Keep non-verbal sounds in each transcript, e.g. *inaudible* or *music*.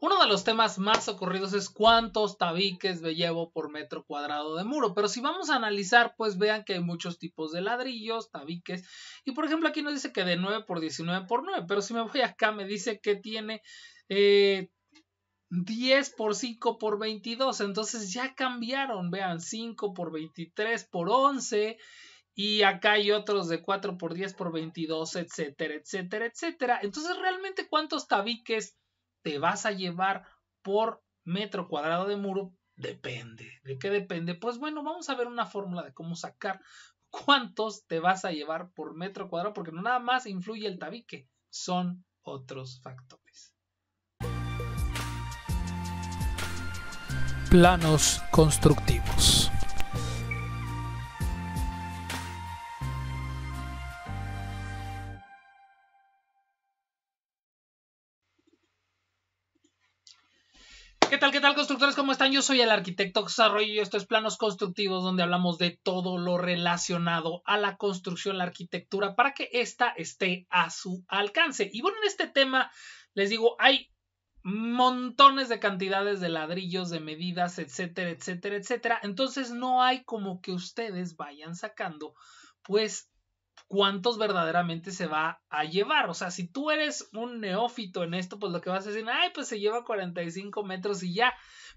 Uno de los temas más ocurridos es cuántos tabiques me llevo por metro cuadrado de muro, pero si vamos a analizar, pues vean que hay muchos tipos de ladrillos, tabiques, y por ejemplo aquí nos dice que de 9 por 19 por 9, pero si me voy acá me dice que tiene... 10 eh, por 5 por 22. Entonces ya cambiaron, vean, 5 por 23 por 11. Y acá hay otros de 4 por 10 por 22, etcétera, etcétera, etcétera. Entonces, ¿realmente cuántos tabiques te vas a llevar por metro cuadrado de muro, depende. ¿De qué depende? Pues bueno, vamos a ver una fórmula de cómo sacar cuántos te vas a llevar por metro cuadrado, porque no nada más influye el tabique, son otros factores. Planos constructivos. ¿Qué tal, qué tal, constructores? ¿Cómo están? Yo soy el arquitecto Xarroy y esto es Planos Constructivos, donde hablamos de todo lo relacionado a la construcción, la arquitectura, para que ésta esté a su alcance. Y bueno, en este tema, les digo, hay montones de cantidades de ladrillos, de medidas, etcétera, etcétera, etcétera. Entonces, no hay como que ustedes vayan sacando, pues, cuántos verdaderamente se va a llevar. O sea, si tú eres un neófito en esto, pues lo que vas a decir, ay, pues se lleva 45 metros y ya.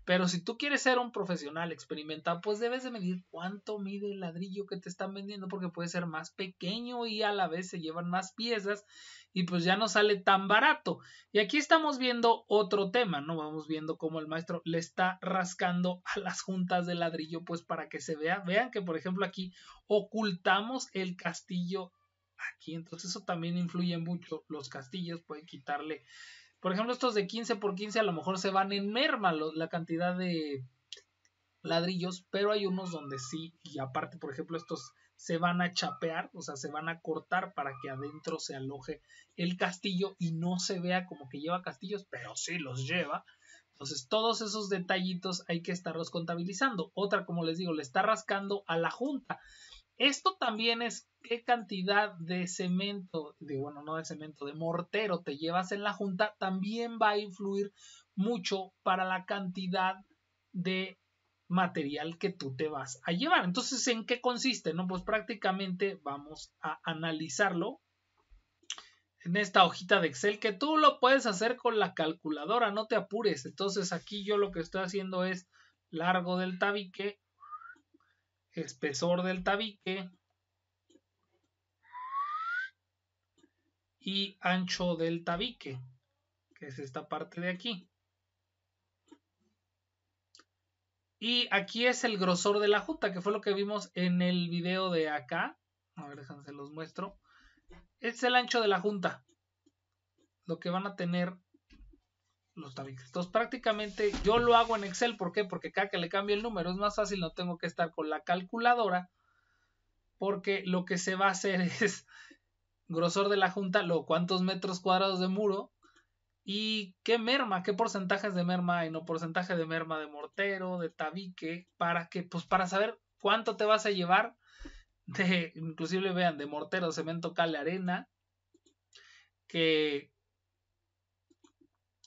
Pero si tú quieres ser un profesional experimentado, pues debes de medir cuánto mide el ladrillo que te están vendiendo, porque puede ser más pequeño y a la vez se llevan más piezas y pues ya no sale tan barato. Y aquí estamos viendo otro tema, ¿no? Vamos viendo cómo el maestro le está rascando a las juntas de ladrillo, pues para que se vea. Vean que, por ejemplo, aquí ocultamos el castillo aquí. Entonces eso también influye mucho. Los castillos pueden quitarle por ejemplo, estos de 15 por 15 a lo mejor se van en merma la cantidad de ladrillos, pero hay unos donde sí, y aparte, por ejemplo, estos se van a chapear, o sea, se van a cortar para que adentro se aloje el castillo y no se vea como que lleva castillos, pero sí los lleva. Entonces, todos esos detallitos hay que estarlos contabilizando. Otra, como les digo, le está rascando a la junta. Esto también es qué cantidad de cemento, de, bueno, no de cemento, de mortero te llevas en la junta, también va a influir mucho para la cantidad de material que tú te vas a llevar. Entonces, ¿en qué consiste? No, pues prácticamente vamos a analizarlo en esta hojita de Excel que tú lo puedes hacer con la calculadora, no te apures. Entonces, aquí yo lo que estoy haciendo es largo del tabique espesor del tabique y ancho del tabique, que es esta parte de aquí. Y aquí es el grosor de la junta, que fue lo que vimos en el video de acá. A ver, déjense los muestro. es el ancho de la junta. Lo que van a tener los tabiques. Entonces prácticamente yo lo hago en Excel. ¿Por qué? Porque cada que le cambie el número es más fácil, no tengo que estar con la calculadora. Porque lo que se va a hacer *laughs* es grosor de la junta, lo cuántos metros cuadrados de muro y qué merma, qué porcentajes de merma hay, no porcentaje de merma de mortero, de tabique, para que pues para saber cuánto te vas a llevar de inclusive vean de mortero, cemento, cal, arena, que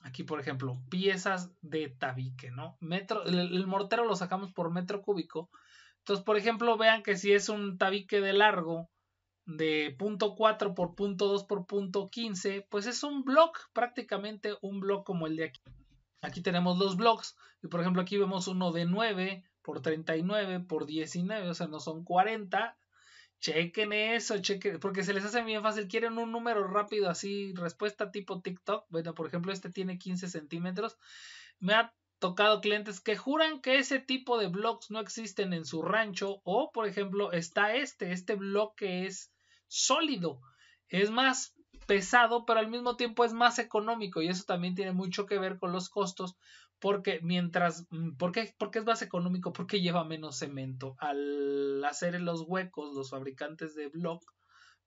Aquí, por ejemplo, piezas de tabique, ¿no? Metro, el, mortero lo sacamos por metro cúbico. Entonces, por ejemplo, vean que si es un tabique de largo de punto .4 por punto .2 por punto .15, pues es un block, prácticamente un block como el de aquí. Aquí tenemos los bloques y por ejemplo aquí vemos uno de 9 por 39 por 19, o sea, no son 40, Chequen eso, chequen, porque se les hace bien fácil. Quieren un número rápido, así, respuesta tipo TikTok. Bueno, por ejemplo, este tiene 15 centímetros. Me ha tocado clientes que juran que ese tipo de blogs no existen en su rancho. O, por ejemplo, está este, este bloque que es sólido. Es más pesado, pero al mismo tiempo es más económico y eso también tiene mucho que ver con los costos porque mientras, mm, ¿por Porque es más económico, porque lleva menos cemento. Al hacer los huecos, los fabricantes de block,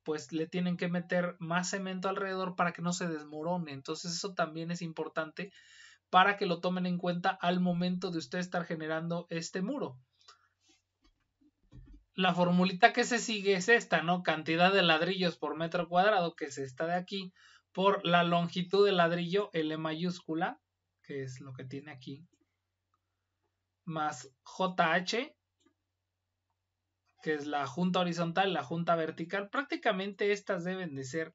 pues le tienen que meter más cemento alrededor para que no se desmorone. Entonces eso también es importante para que lo tomen en cuenta al momento de usted estar generando este muro la formulita que se sigue es esta, ¿no? Cantidad de ladrillos por metro cuadrado, que es esta de aquí, por la longitud del ladrillo L mayúscula, que es lo que tiene aquí, más JH, que es la junta horizontal, la junta vertical. Prácticamente estas deben de ser,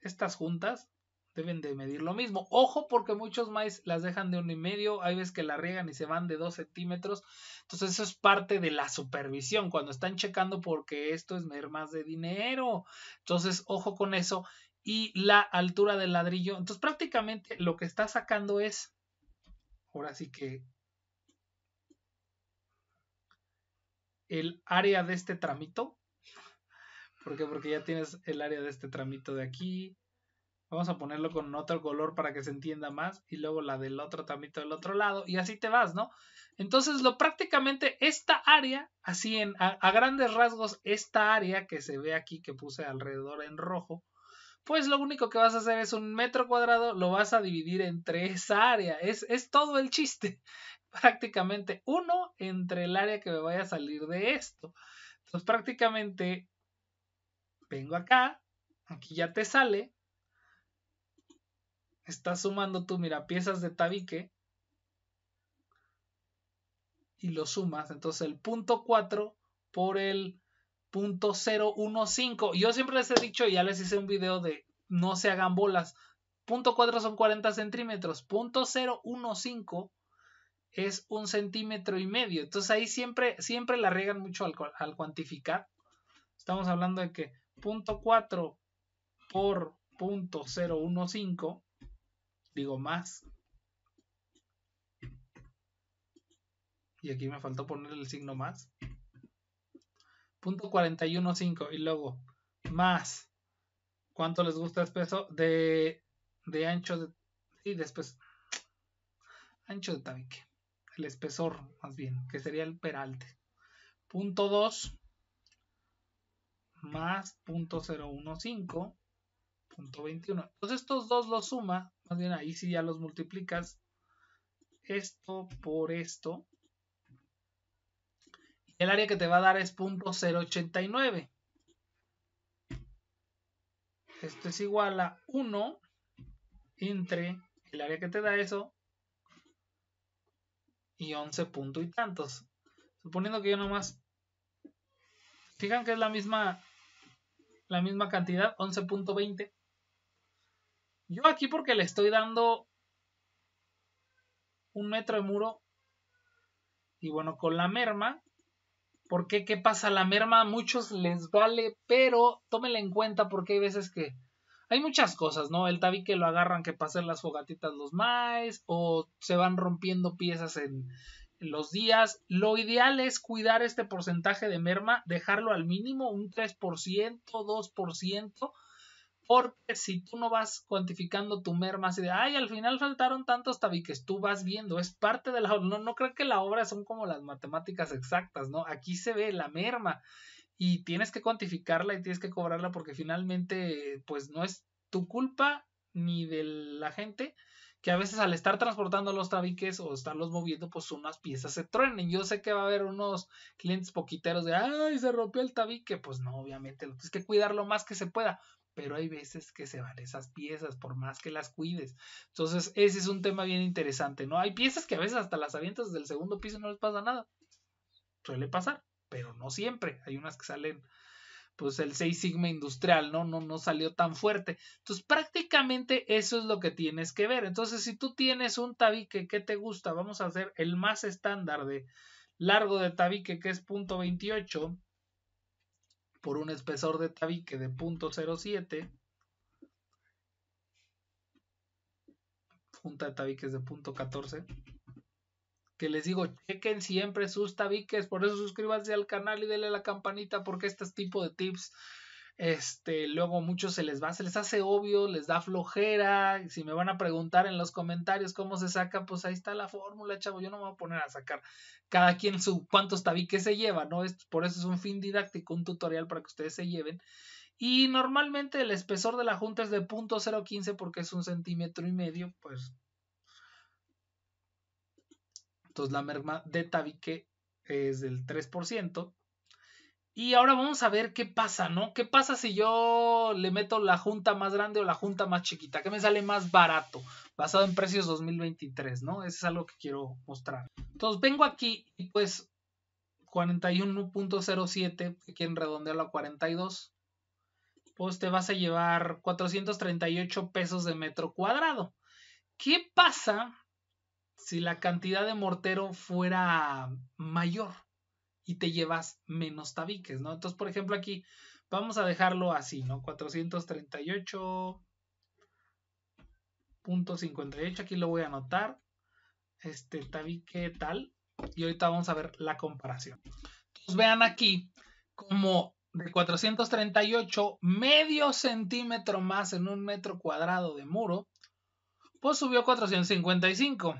estas juntas deben de medir lo mismo. Ojo porque muchos más las dejan de uno y medio, hay veces que la riegan y se van de dos centímetros. Entonces eso es parte de la supervisión, cuando están checando porque esto es medir más de dinero. Entonces ojo con eso y la altura del ladrillo. Entonces prácticamente lo que está sacando es, ahora sí que el área de este tramito. ¿Por qué? Porque ya tienes el área de este tramito de aquí, vamos a ponerlo con otro color para que se entienda más y luego la del otro tamito del otro lado y así te vas, ¿no? Entonces, lo prácticamente esta área, así en a, grandes rasgos esta área que se ve aquí que puse alrededor en rojo, pues lo único que vas a hacer es un metro cuadrado, lo vas a dividir entre esa área, es, es todo el chiste, *laughs* prácticamente uno entre el área que me vaya a salir de esto. Entonces, prácticamente vengo acá, aquí ya te sale, estás sumando tú, mira, piezas de tabique y lo sumas. Entonces el punto 4 por el punto 015. Yo siempre les he dicho, ya les hice un video de no se hagan bolas. Punto 4 son 40 centímetros. Punto 015 es un centímetro y medio. Entonces ahí siempre, siempre la riegan mucho al, al cuantificar. Estamos hablando de que punto 4 por punto 015 digo más. Y aquí me faltó poner el signo más. Punto 41.5 y luego más. ¿Cuánto les gusta el espeso? De, ancho de, y de Ancho de tabique. El espesor, más bien, que sería el peralte. Punto 2 más punto 015 21, Entonces estos dos los suma, más bien ahí si ya los multiplicas, esto por esto. Y el área que te va a dar es 0.089. Esto es igual a 1 entre el área que te da eso y 11 y tantos. Suponiendo que yo nomás... Fijan que es la misma, la misma cantidad, 11.20 yo aquí porque le estoy dando un metro de muro. Y bueno, con la merma. Porque qué pasa? La merma a muchos les vale, pero tómenla en cuenta porque hay veces que hay muchas cosas, ¿no? El tabique lo agarran que pasen las fogatitas los maes o se van rompiendo piezas en, en los días. Lo ideal es cuidar este porcentaje de merma, dejarlo al mínimo, un 3%, 2%, porque si tú no vas cuantificando tu merma así de, ay, al final faltaron tantos tabiques, tú vas viendo, es parte de la obra. No, no creo que la obra son como las matemáticas exactas, ¿no? Aquí se ve la merma y tienes que cuantificarla y tienes que cobrarla porque finalmente, pues no es tu culpa ni de la gente que a veces al estar transportando los tabiques o estarlos moviendo, pues unas piezas se truenen. Yo sé que va a haber unos clientes poquiteros de, ay, se rompió el tabique. Pues no, obviamente, lo tienes que cuidar lo más que se pueda pero hay veces que se van esas piezas por más que las cuides. Entonces, ese es un tema bien interesante, ¿no? Hay piezas que a veces hasta las avientas del segundo piso no les pasa nada. Suele pasar, pero no siempre. Hay unas que salen, pues el 6 sigma industrial, ¿no? No, no salió tan fuerte. Entonces, prácticamente eso es lo que tienes que ver. Entonces, si tú tienes un tabique que te gusta, vamos a hacer el más estándar de largo de tabique que es punto 28 por un espesor de tabique de 0.07, junta de tabiques de 0.14, que les digo, chequen siempre sus tabiques, por eso suscríbanse al canal y denle la campanita porque este tipo de tips este, luego muchos se les va, se les hace obvio, les da flojera. Si me van a preguntar en los comentarios cómo se saca, pues ahí está la fórmula, chavo. Yo no me voy a poner a sacar cada quien su cuántos tabiques se lleva, ¿no? por eso es un fin didáctico, un tutorial para que ustedes se lleven. Y normalmente el espesor de la junta es de 0.015 porque es un centímetro y medio, pues. Entonces la merma de tabique es del 3%. Y ahora vamos a ver qué pasa, ¿no? ¿Qué pasa si yo le meto la junta más grande o la junta más chiquita? ¿Qué me sale más barato? Basado en precios 2023, ¿no? Eso es algo que quiero mostrar. Entonces vengo aquí pues, y pues 41.07, que quieren redondearlo a 42, pues te vas a llevar 438 pesos de metro cuadrado. ¿Qué pasa si la cantidad de mortero fuera mayor? te llevas menos tabiques, ¿no? Entonces, por ejemplo, aquí vamos a dejarlo así, ¿no? 438.58, aquí lo voy a anotar, este tabique tal, y ahorita vamos a ver la comparación. Entonces, vean aquí como de 438, medio centímetro más en un metro cuadrado de muro, pues subió 455.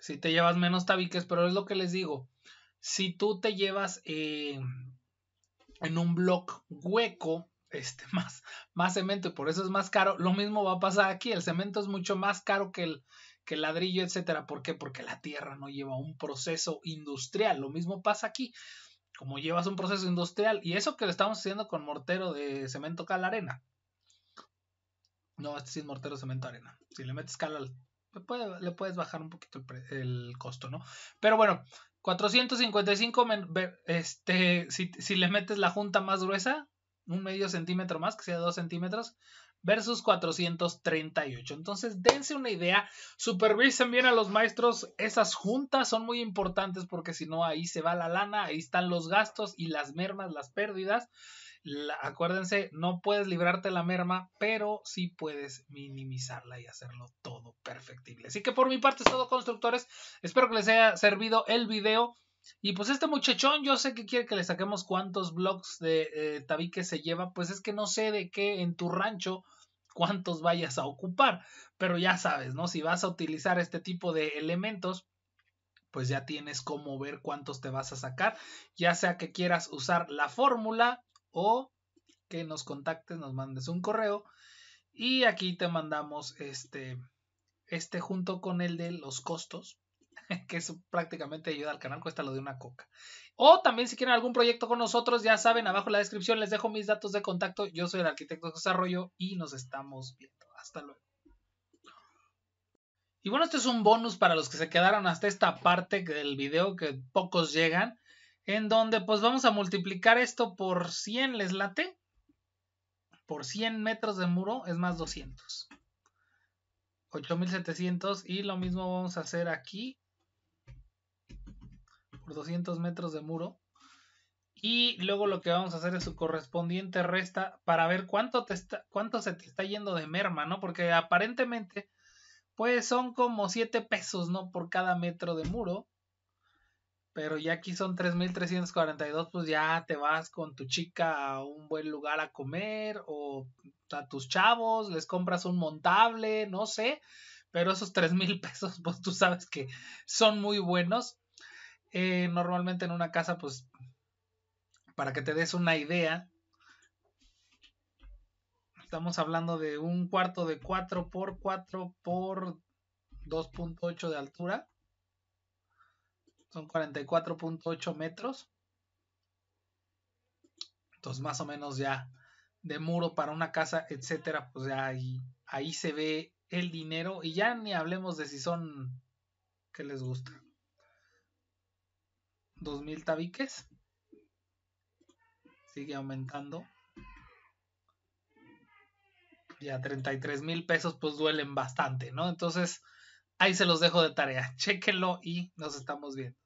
Si te llevas menos tabiques, pero es lo que les digo si tú te llevas eh, en un bloque hueco, este, *laughs* más, más cemento y por eso es más caro, lo mismo va a pasar aquí. El cemento es mucho más caro que el, ladrillo, etcétera. ¿Por qué? Porque la tierra no lleva un proceso industrial. Lo mismo pasa aquí. Como llevas un proceso industrial, y eso que lo estamos haciendo con mortero de cemento cal arena. No, este sí es mortero cemento arena. Si le metes cal le, puedes bajar un poquito el, costo, ¿no? Pero bueno, 455, este, si, si, le metes la junta más gruesa, un medio centímetro más, que sea dos centímetros, versus 438. Entonces, dense una idea, supervisen bien a los maestros, esas juntas son muy importantes porque si no, ahí se va la lana, ahí están los gastos y las mermas, las pérdidas acuérdense, no puedes librarte la merma, pero sí puedes minimizarla y hacerlo todo perfectible. Así que por mi parte es todo, constructores. Espero que les haya servido el video. Y pues este muchachón, yo sé que quiere que le saquemos cuántos blogs de eh, tabique se lleva. Pues es que no sé de qué en tu rancho cuántos vayas a ocupar. Pero ya sabes, ¿no? Si vas a utilizar este tipo de elementos, pues ya tienes cómo ver cuántos te vas a sacar. Ya sea que quieras usar la fórmula o que nos contactes, nos mandes un correo y aquí te mandamos este, este junto con el de los costos, *laughs* que es prácticamente ayuda al canal, cuesta lo de una coca. O también si quieren algún proyecto con nosotros, ya saben, abajo en la descripción les dejo mis datos de contacto. Yo soy el arquitecto de desarrollo y nos estamos viendo. Hasta luego. Y bueno, este es un bonus para los que se quedaron hasta esta parte del video que pocos llegan en donde pues vamos a multiplicar esto por 100, les late, por 100 metros de muro es más 200. 8700 y lo mismo vamos a hacer aquí por 200 metros de muro. Y luego lo que vamos a hacer es su correspondiente resta para ver cuánto, te está, cuánto se te está yendo de merma, ¿no? Porque aparentemente, pues son como 7 pesos, ¿no? Por cada metro de muro. Pero ya aquí son 3.342, pues ya te vas con tu chica a un buen lugar a comer o a tus chavos, les compras un montable, no sé. Pero esos 3.000 *laughs* pesos, pues tú sabes que son muy buenos. Eh, normalmente en una casa, pues, para que te des una idea, estamos hablando de un cuarto de 4 por 4 por 2.8 de altura son 44.8 metros. Entonces, más o menos ya de muro para una casa, etcétera, pues ya ahí, ahí se ve el dinero y ya ni hablemos de si son que les gusta. 2000 tabiques. Sigue aumentando. Ya 33 mil pesos pues duelen bastante, ¿no? Entonces, ahí se los dejo de tarea. *laughs* Chéquenlo y nos estamos viendo.